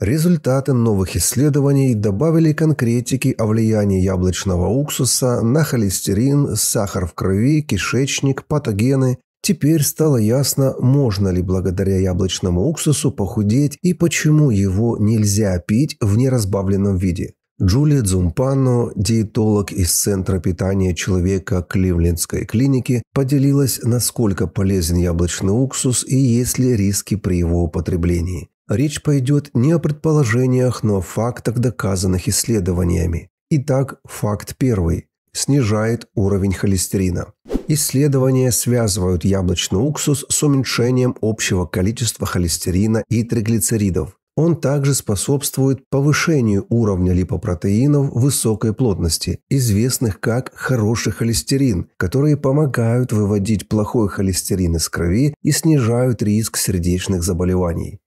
Результаты новых исследований добавили конкретики о влиянии яблочного уксуса на холестерин, сахар в крови, кишечник, патогены. Теперь стало ясно, можно ли благодаря яблочному уксусу похудеть и почему его нельзя пить в неразбавленном виде. Джулия Дзумпано, диетолог из Центра питания человека Кливлендской клиники, поделилась, насколько полезен яблочный уксус и есть ли риски при его употреблении. Речь пойдет не о предположениях, но о фактах, доказанных исследованиями. Итак, факт первый. Снижает уровень холестерина. Исследования связывают яблочный уксус с уменьшением общего количества холестерина и триглицеридов. Он также способствует повышению уровня липопротеинов высокой плотности, известных как хороший холестерин, которые помогают выводить плохой холестерин из крови и снижают риск сердечных заболеваний.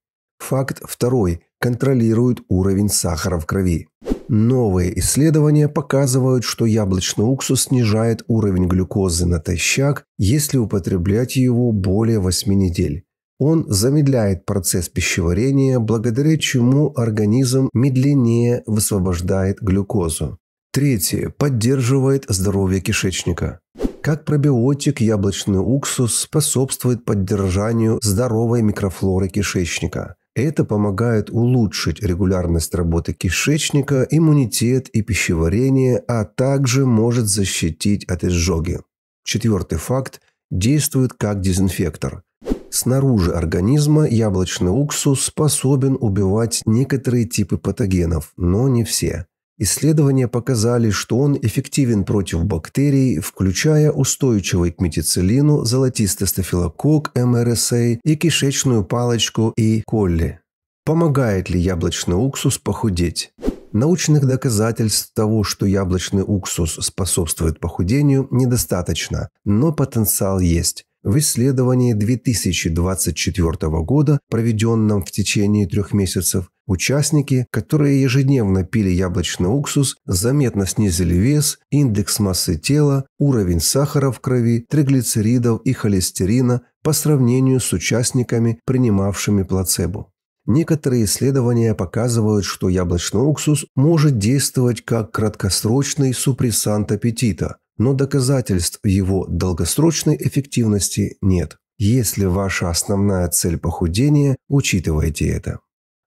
Факт второй. Контролирует уровень сахара в крови. Новые исследования показывают, что яблочный уксус снижает уровень глюкозы натощак, если употреблять его более 8 недель. Он замедляет процесс пищеварения, благодаря чему организм медленнее высвобождает глюкозу. Третье. Поддерживает здоровье кишечника. Как пробиотик, яблочный уксус способствует поддержанию здоровой микрофлоры кишечника. Это помогает улучшить регулярность работы кишечника, иммунитет и пищеварение, а также может защитить от изжоги. Четвертый факт – действует как дезинфектор. Снаружи организма яблочный уксус способен убивать некоторые типы патогенов, но не все. Исследования показали, что он эффективен против бактерий, включая устойчивый к метицилину золотистый стафилококк МРСА и кишечную палочку и колли. Помогает ли яблочный уксус похудеть? Научных доказательств того, что яблочный уксус способствует похудению, недостаточно, но потенциал есть. В исследовании 2024 года, проведенном в течение трех месяцев, Участники, которые ежедневно пили яблочный уксус, заметно снизили вес, индекс массы тела, уровень сахара в крови, триглицеридов и холестерина по сравнению с участниками, принимавшими плацебо. Некоторые исследования показывают, что яблочный уксус может действовать как краткосрочный супрессант аппетита, но доказательств его долгосрочной эффективности нет. Если ваша основная цель похудения, учитывайте это.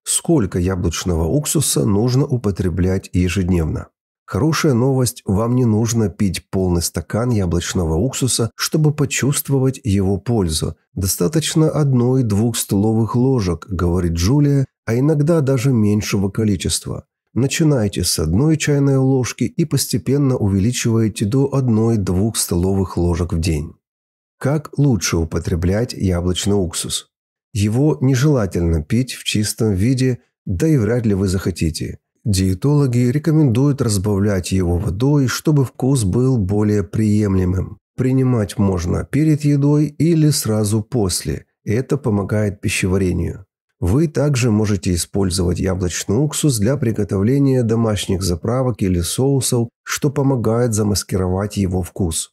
Сколько яблочного уксуса нужно употреблять ежедневно? Хорошая новость, вам не нужно пить полный стакан яблочного уксуса, чтобы почувствовать его пользу. Достаточно одной-двух столовых ложек, говорит Джулия, а иногда даже меньшего количества. Начинайте с одной чайной ложки и постепенно увеличиваете до одной-двух столовых ложек в день. Как лучше употреблять яблочный уксус? Его нежелательно пить в чистом виде, да и вряд ли вы захотите. Диетологи рекомендуют разбавлять его водой, чтобы вкус был более приемлемым. Принимать можно перед едой или сразу после. Это помогает пищеварению. Вы также можете использовать яблочный уксус для приготовления домашних заправок или соусов, что помогает замаскировать его вкус.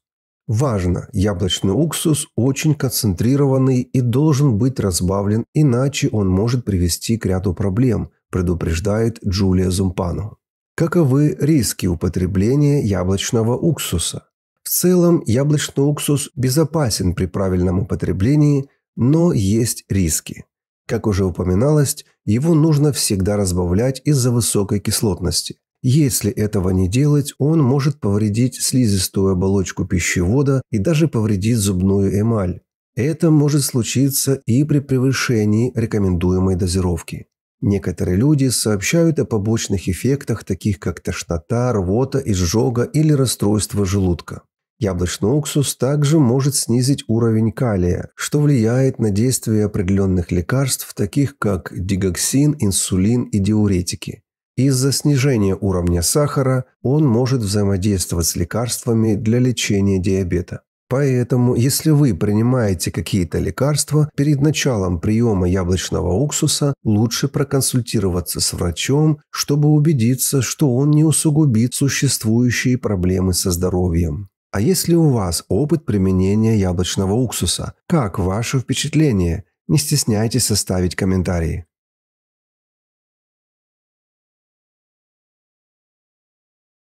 Важно, яблочный уксус очень концентрированный и должен быть разбавлен, иначе он может привести к ряду проблем, предупреждает Джулия Зумпану. Каковы риски употребления яблочного уксуса? В целом, яблочный уксус безопасен при правильном употреблении, но есть риски. Как уже упоминалось, его нужно всегда разбавлять из-за высокой кислотности. Если этого не делать, он может повредить слизистую оболочку пищевода и даже повредить зубную эмаль. Это может случиться и при превышении рекомендуемой дозировки. Некоторые люди сообщают о побочных эффектах, таких как тошнота, рвота, изжога или расстройство желудка. Яблочный уксус также может снизить уровень калия, что влияет на действие определенных лекарств, таких как дигоксин, инсулин и диуретики. Из-за снижения уровня сахара он может взаимодействовать с лекарствами для лечения диабета. Поэтому, если вы принимаете какие-то лекарства, перед началом приема яблочного уксуса лучше проконсультироваться с врачом, чтобы убедиться, что он не усугубит существующие проблемы со здоровьем. А если у вас опыт применения яблочного уксуса, как ваши впечатления? Не стесняйтесь оставить комментарии.